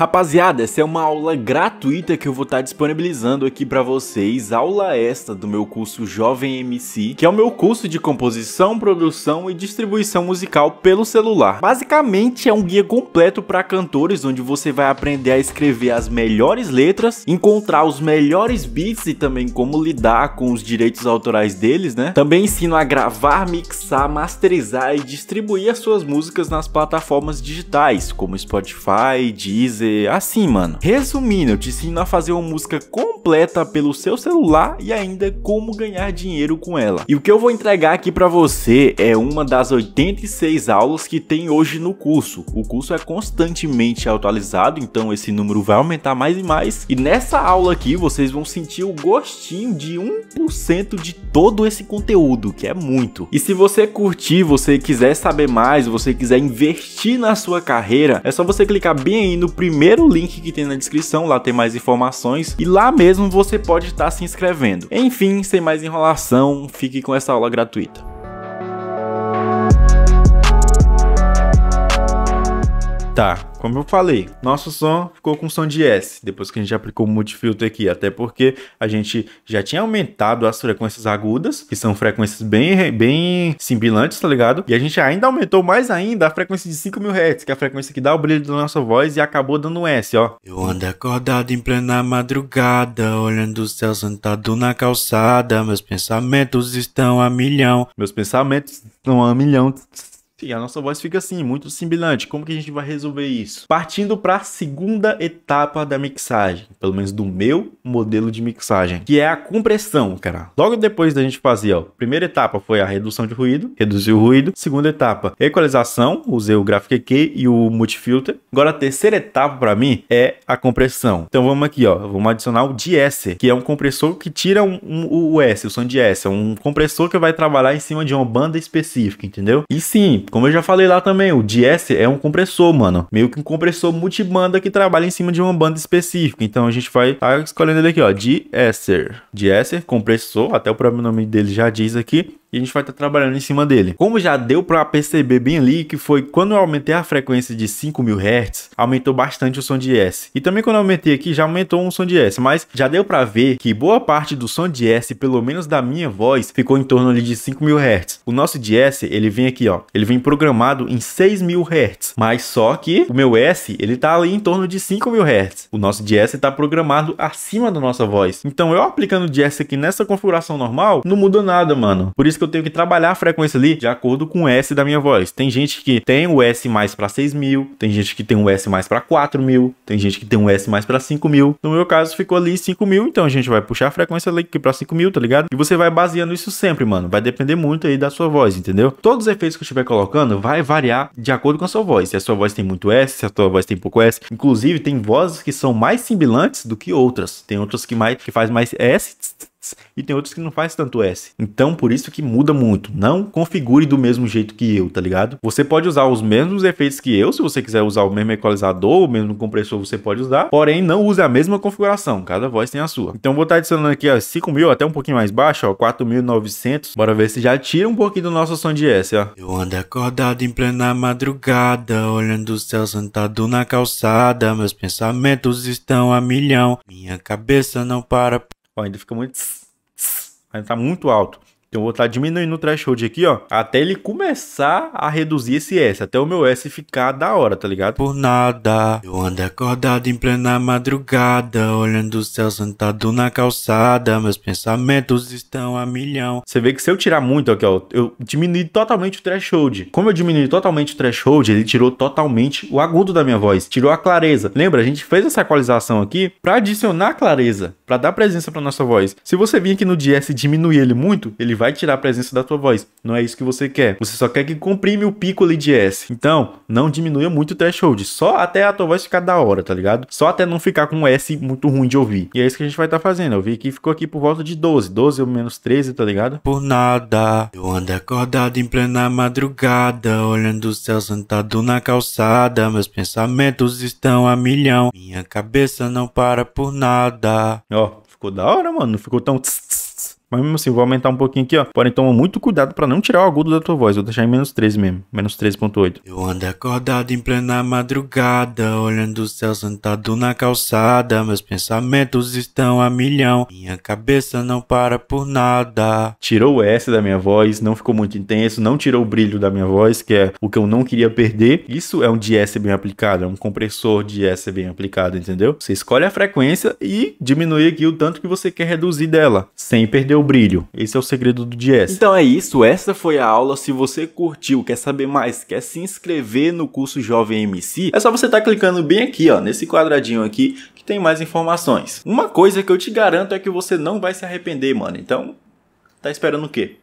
Rapaziada, essa é uma aula gratuita que eu vou estar disponibilizando aqui para vocês, aula esta do meu curso Jovem MC, que é o meu curso de composição, produção e distribuição musical pelo celular. Basicamente é um guia completo para cantores, onde você vai aprender a escrever as melhores letras, encontrar os melhores beats e também como lidar com os direitos autorais deles, né? Também ensino a gravar, mixar, masterizar e distribuir as suas músicas nas plataformas digitais, como Spotify, Deezer, assim, mano. Resumindo, eu te ensino a fazer uma música completa pelo seu celular e ainda como ganhar dinheiro com ela. E o que eu vou entregar aqui para você é uma das 86 aulas que tem hoje no curso. O curso é constantemente atualizado, então esse número vai aumentar mais e mais. E nessa aula aqui vocês vão sentir o gostinho de 1% de todo esse conteúdo, que é muito. E se você curtir, você quiser saber mais, você quiser investir na sua carreira, é só você clicar bem aí no primeiro primeiro link que tem na descrição, lá tem mais informações e lá mesmo você pode estar tá se inscrevendo. Enfim, sem mais enrolação, fique com essa aula gratuita. Tá, como eu falei, nosso som ficou com som de S, depois que a gente aplicou o multifilter aqui, até porque a gente já tinha aumentado as frequências agudas, que são frequências bem, bem simbilantes, tá ligado? E a gente ainda aumentou mais ainda a frequência de 5000 Hz, que é a frequência que dá o brilho da nossa voz e acabou dando um S, ó. Eu ando acordado em plena madrugada, olhando o céu sentado na calçada, meus pensamentos estão a milhão. Meus pensamentos estão a milhão. Sim, a nossa voz fica assim, muito similante Como que a gente vai resolver isso? Partindo para a segunda etapa da mixagem, pelo menos do meu modelo de mixagem, que é a compressão, cara. Logo depois da gente fazer, ó, primeira etapa foi a redução de ruído, reduzir o ruído. Segunda etapa, equalização, usei o Graphic EQ e o Multifilter. Agora a terceira etapa para mim é a compressão. Então vamos aqui, ó, vamos adicionar o ds que é um compressor que tira um, um, o S, o som de S, é um compressor que vai trabalhar em cima de uma banda específica, entendeu? E sim, como eu já falei lá também, o DS é um compressor, mano. Meio que um compressor multibanda que trabalha em cima de uma banda específica. Então a gente vai estar tá escolhendo ele aqui, ó. DSer. DSer, compressor, até o próprio nome dele já diz aqui e a gente vai estar tá trabalhando em cima dele. Como já deu para perceber bem ali, que foi quando eu aumentei a frequência de 5000 Hz, aumentou bastante o som de S. E também quando eu aumentei aqui, já aumentou um som de S, mas já deu para ver que boa parte do som de S, pelo menos da minha voz, ficou em torno ali de 5000 Hz. O nosso de S, ele vem aqui, ó, ele vem programado em 6000 Hz, mas só que o meu S, ele tá ali em torno de 5000 Hz. O nosso de S tá programado acima da nossa voz. Então eu aplicando o de S aqui nessa configuração normal, não muda nada, mano. Por isso que eu tenho que trabalhar a frequência ali de acordo com o S da minha voz. Tem gente que tem o S mais para 6 mil, tem gente que tem o S mais para 4 mil, tem gente que tem o S mais para 5 mil. No meu caso, ficou ali 5 mil, então a gente vai puxar a frequência ali para 5 mil, tá ligado? E você vai baseando isso sempre, mano. Vai depender muito aí da sua voz, entendeu? Todos os efeitos que eu estiver colocando vai variar de acordo com a sua voz. Se a sua voz tem muito S, se a sua voz tem pouco S. Inclusive, tem vozes que são mais sibilantes do que outras. Tem outras que mais que faz mais S e tem outros que não faz tanto S. Então, por isso que muda muito. Não configure do mesmo jeito que eu, tá ligado? Você pode usar os mesmos efeitos que eu, se você quiser usar o mesmo equalizador, o mesmo compressor, você pode usar. Porém, não use a mesma configuração. Cada voz tem a sua. Então, vou estar adicionando aqui, ó, 5 mil, até um pouquinho mais baixo, ó, 4.900. Bora ver se já tira um pouquinho do nosso som de S, ó. Eu ando acordado em plena madrugada, olhando o céu sentado na calçada. Meus pensamentos estão a milhão. Minha cabeça não para ainda fica muito. Ainda está muito alto. Então eu vou estar tá diminuindo o threshold aqui, ó, até ele começar a reduzir esse S, até o meu S ficar da hora, tá ligado? Por nada, eu ando acordado em plena madrugada, olhando o céu sentado na calçada, meus pensamentos estão a milhão. Você vê que se eu tirar muito aqui, ó, eu diminui totalmente o threshold. Como eu diminui totalmente o threshold, ele tirou totalmente o agudo da minha voz, tirou a clareza. Lembra, a gente fez essa equalização aqui para adicionar clareza, para dar presença para nossa voz. Se você vir aqui no DS e diminuir ele muito, ele vai tirar a presença da tua voz. Não é isso que você quer. Você só quer que comprime o pico ali de S. Então, não diminua muito o threshold. Só até a tua voz ficar da hora, tá ligado? Só até não ficar com um S muito ruim de ouvir. E é isso que a gente vai estar tá fazendo. Eu vi que ficou aqui por volta de 12. 12 ou menos 13, tá ligado? Por nada. Eu ando acordado em plena madrugada. Olhando o céu sentado na calçada. Meus pensamentos estão a milhão. Minha cabeça não para por nada. Ó, ficou da hora, mano. Não ficou tão... Tss, tss. Mas mesmo assim, vou aumentar um pouquinho aqui, ó. Porém, toma muito cuidado para não tirar o agudo da tua voz. Vou deixar em menos 13 mesmo. Menos 13.8. Eu ando acordado em plena madrugada, olhando o céu sentado na calçada. Meus pensamentos estão a milhão. Minha cabeça não para por nada. Tirou o S da minha voz, não ficou muito intenso, não tirou o brilho da minha voz, que é o que eu não queria perder. Isso é um DS bem aplicado, é um compressor DS bem aplicado, entendeu? Você escolhe a frequência e diminui aqui o tanto que você quer reduzir dela, sem perder o o brilho. Esse é o segredo do Jazz. Então é isso, essa foi a aula. Se você curtiu, quer saber mais, quer se inscrever no curso Jovem MC, é só você estar tá clicando bem aqui, ó, nesse quadradinho aqui, que tem mais informações. Uma coisa que eu te garanto é que você não vai se arrepender, mano. Então, tá esperando o quê?